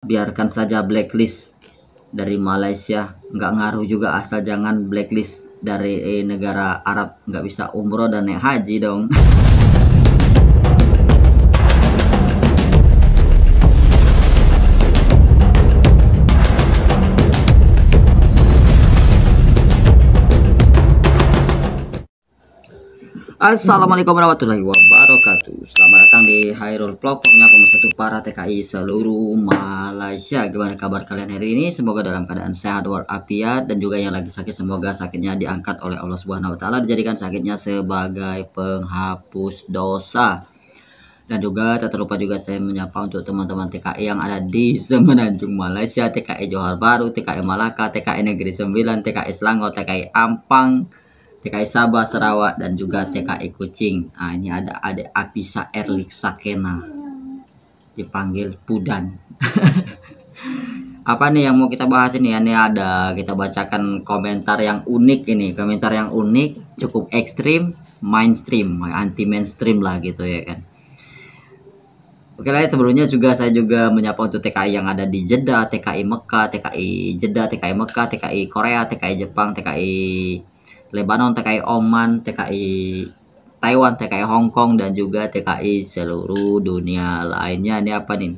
biarkan saja blacklist dari Malaysia nggak ngaruh juga asal jangan blacklist dari eh, negara Arab nggak bisa umroh dan naik haji dong Assalamualaikum warahmatullahi wabarakatuh datang di Hairul Vlog Pokoknya pemersatu para TKI seluruh Malaysia Gimana kabar kalian hari ini? Semoga dalam keadaan sehat walafiat Dan juga yang lagi sakit semoga sakitnya diangkat oleh Allah Subhanahu Wa Taala Dijadikan sakitnya sebagai penghapus dosa dan juga tak terlupa juga saya menyapa untuk teman-teman TKI yang ada di Semenanjung Malaysia, TKI Johor Baru, TKI Malaka, TKI Negeri 9, TKI Selangor, TKI Ampang, TKI Sabah Sarawak dan juga TKI e Kucing. Nah, ini ada ada Apisa Erlik Sakena dipanggil Pudan. Apa nih yang mau kita bahas ini? Ini ada kita bacakan komentar yang unik ini, komentar yang unik, cukup ekstrim, mainstream, anti mainstream lah gitu ya kan. Oke lah ya, sebelumnya juga saya juga menyapa untuk TKI e yang ada di Jeddah, TKI e Mekah, TKI Jeddah, TKI Mekah, TKI Korea, TKI Jepang, TKI Lebanon, TKI Oman, TKI Taiwan, TKI Hong Kong dan juga TKI seluruh dunia lainnya. Ini apa nih?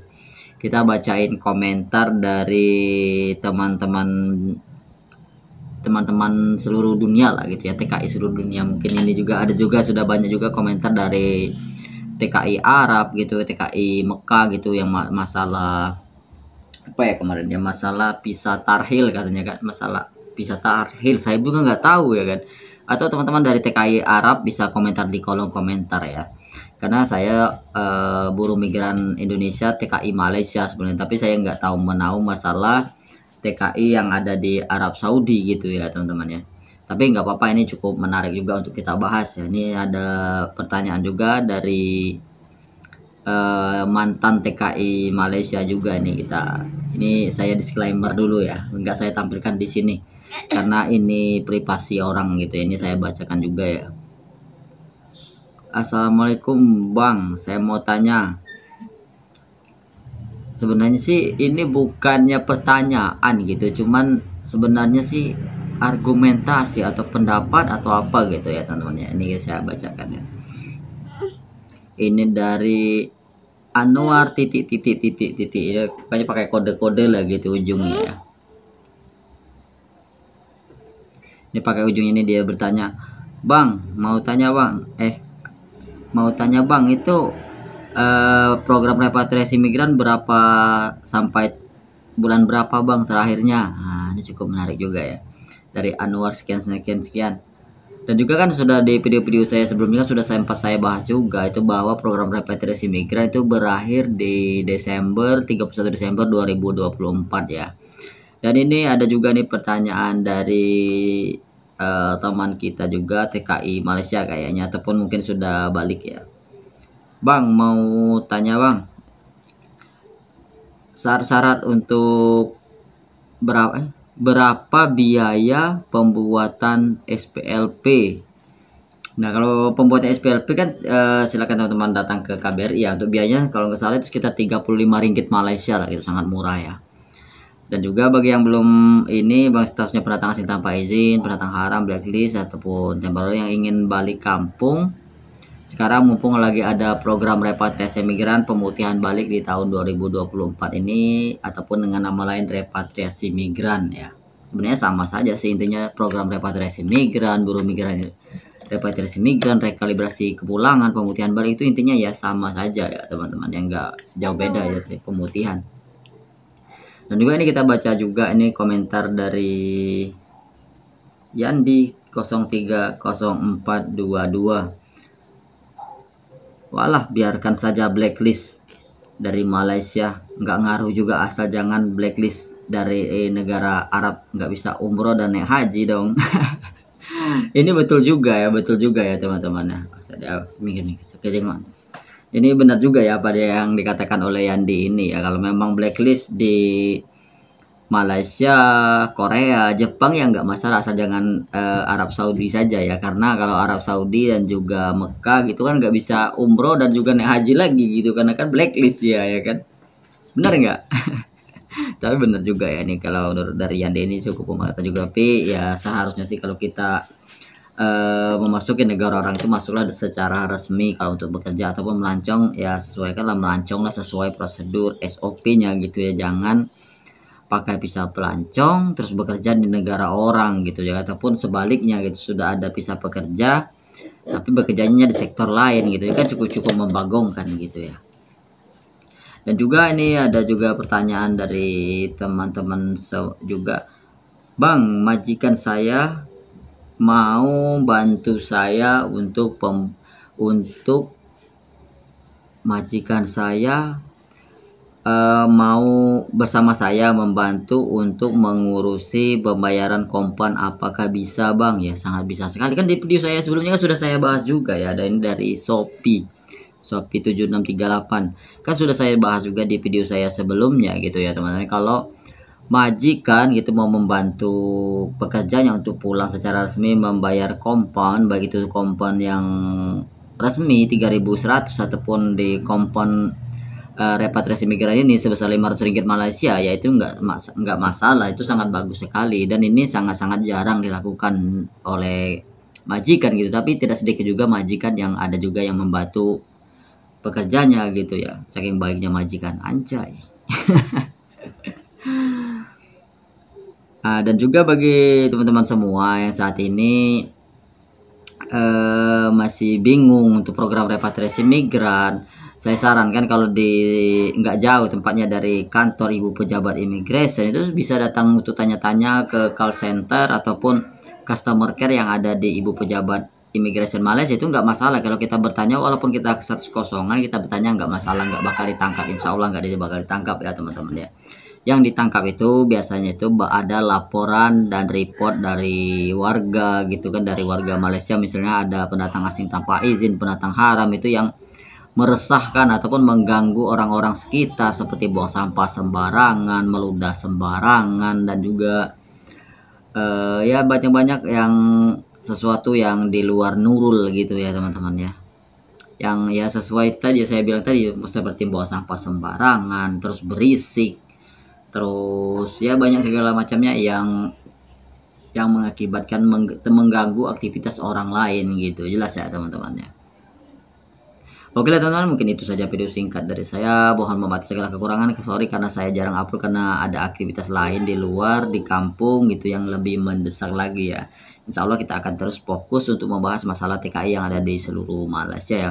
Kita bacain komentar dari teman-teman teman-teman seluruh dunia lah gitu ya TKI seluruh dunia mungkin ini juga ada juga sudah banyak juga komentar dari TKI Arab gitu TKI Mekah gitu yang masalah apa ya kemarin ya masalah pisah tarhil katanya kan masalah bisa tarhil saya juga nggak tahu ya kan atau teman-teman dari TKI Arab bisa komentar di kolom komentar ya karena saya uh, buruh migran Indonesia TKI Malaysia sebenarnya tapi saya nggak tahu menau masalah TKI yang ada di Arab Saudi gitu ya teman-teman ya tapi nggak apa-apa ini cukup menarik juga untuk kita bahas ya ini ada pertanyaan juga dari uh, mantan TKI Malaysia juga ini kita ini saya disclaimer dulu ya nggak saya tampilkan di sini karena ini privasi orang gitu ya, ini saya bacakan juga ya Assalamualaikum Bang saya mau tanya sebenarnya sih ini bukannya pertanyaan gitu cuman sebenarnya sih argumentasi atau pendapat atau apa gitu ya teman-teman ya ini saya bacakan ya ini dari Anwar titik titik titik titik ya pokoknya pakai kode-kode lah gitu ujungnya ya Ini pakai ujung ini dia bertanya, "Bang, mau tanya, Bang. Eh, mau tanya, Bang, itu eh, program repatriasi migran berapa sampai bulan berapa, Bang, terakhirnya?" Nah, ini cukup menarik juga ya. Dari Anwar sekian sekian sekian. Dan juga kan sudah di video-video saya sebelumnya sudah sempat saya bahas juga itu bahwa program repatriasi migran itu berakhir di Desember 31 Desember 2024 ya. Dan ini ada juga nih pertanyaan dari uh, teman kita juga TKI Malaysia kayaknya ataupun mungkin sudah balik ya. Bang mau tanya Bang. Syarat-syarat untuk berapa eh, berapa biaya pembuatan SPLP? Nah, kalau pembuatan SPLP kan eh, silakan teman-teman datang ke KBRI ya. Untuk biayanya kalau nggak salah itu sekitar 35 ringgit Malaysia lah gitu, sangat murah ya dan juga bagi yang belum ini bang statusnya pendatang asing tanpa izin pendatang haram blacklist ataupun temporary yang ingin balik kampung sekarang mumpung lagi ada program repatriasi migran pemutihan balik di tahun 2024 ini ataupun dengan nama lain repatriasi migran ya sebenarnya sama saja sih intinya program repatriasi migran buruh migran repatriasi migran rekalibrasi kepulangan pemutihan balik itu intinya ya sama saja ya teman-teman yang nggak jauh beda ya pemutihan dan juga ini kita baca juga ini komentar dari Yandi 030422 walah biarkan saja blacklist dari Malaysia nggak ngaruh juga asal jangan blacklist dari eh, negara Arab nggak bisa umroh dan naik haji dong ini betul juga ya betul juga ya teman-teman ya saya mikir nih, oke jengok ini benar juga ya pada yang dikatakan oleh Yandi ini ya kalau memang blacklist di Malaysia, Korea, Jepang ya nggak masalah asal jangan uh, Arab Saudi saja ya karena kalau Arab Saudi dan juga Mekah gitu kan nggak bisa umroh dan juga naik haji lagi gitu karena kan blacklist dia ya kan benar nggak? tapi benar juga ya ini kalau dari Yandi ini cukup pemerintah juga tapi ya seharusnya sih kalau kita uh, memasuki negara orang itu masuklah secara resmi kalau untuk bekerja ataupun melancong ya sesuaikanlah melanconglah sesuai prosedur SOP-nya gitu ya jangan pakai pisau pelancong terus bekerja di negara orang gitu ya ataupun sebaliknya gitu sudah ada pisau pekerja tapi bekerjanya di sektor lain gitu ya kan cukup-cukup membagongkan gitu ya dan juga ini ada juga pertanyaan dari teman-teman juga Bang majikan saya mau bantu saya untuk pem, untuk majikan saya uh, mau bersama saya membantu untuk mengurusi pembayaran kompan apakah bisa bang ya sangat bisa sekali kan di video saya sebelumnya kan sudah saya bahas juga ya dan dari Shopee Shopee 7638 kan sudah saya bahas juga di video saya sebelumnya gitu ya teman-teman kalau majikan gitu mau membantu pekerjanya untuk pulang secara resmi membayar kompon baik itu kompon yang resmi 3100 ataupun di kompon uh, eh, repatriasi migran ini sebesar 500 ringgit Malaysia yaitu nggak mas nggak masalah itu sangat bagus sekali dan ini sangat-sangat jarang dilakukan oleh majikan gitu tapi tidak sedikit juga majikan yang ada juga yang membantu pekerjanya gitu ya saking baiknya majikan anjay Uh, dan juga bagi teman-teman semua yang saat ini uh, masih bingung untuk program repatriasi migran, saya sarankan kalau di nggak jauh tempatnya dari kantor ibu pejabat imigrasi, itu bisa datang untuk tanya-tanya ke call center ataupun customer care yang ada di ibu pejabat immigration Malaysia itu nggak masalah kalau kita bertanya walaupun kita status kosongan kita bertanya nggak masalah nggak bakal ditangkap insya Allah nggak bakal ditangkap ya teman-teman ya yang ditangkap itu biasanya itu ada laporan dan report dari warga gitu kan dari warga Malaysia misalnya ada pendatang asing tanpa izin pendatang haram itu yang meresahkan ataupun mengganggu orang-orang sekitar seperti buang sampah sembarangan meludah sembarangan dan juga uh, ya banyak-banyak yang sesuatu yang di luar nurul gitu ya teman-teman ya yang ya sesuai tadi saya bilang tadi seperti buang sampah sembarangan terus berisik terus ya banyak segala macamnya yang yang mengakibatkan meng mengganggu aktivitas orang lain gitu jelas ya teman-temannya Oke lah teman-teman mungkin itu saja video singkat dari saya Mohon membuat segala kekurangan Sorry karena saya jarang upload karena ada aktivitas lain di luar di kampung gitu yang lebih mendesak lagi ya Insya Allah kita akan terus fokus untuk membahas masalah TKI yang ada di seluruh Malaysia ya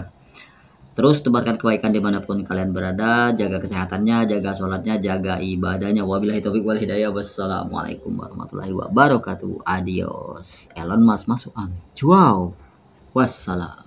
Terus tebarkan kebaikan dimanapun kalian berada, jaga kesehatannya, jaga sholatnya, jaga ibadahnya. Wabillahi taufiq wal hidayah. Wassalamualaikum warahmatullahi wabarakatuh. Adios. Elon Mas masuk an. Wow. Wassalam.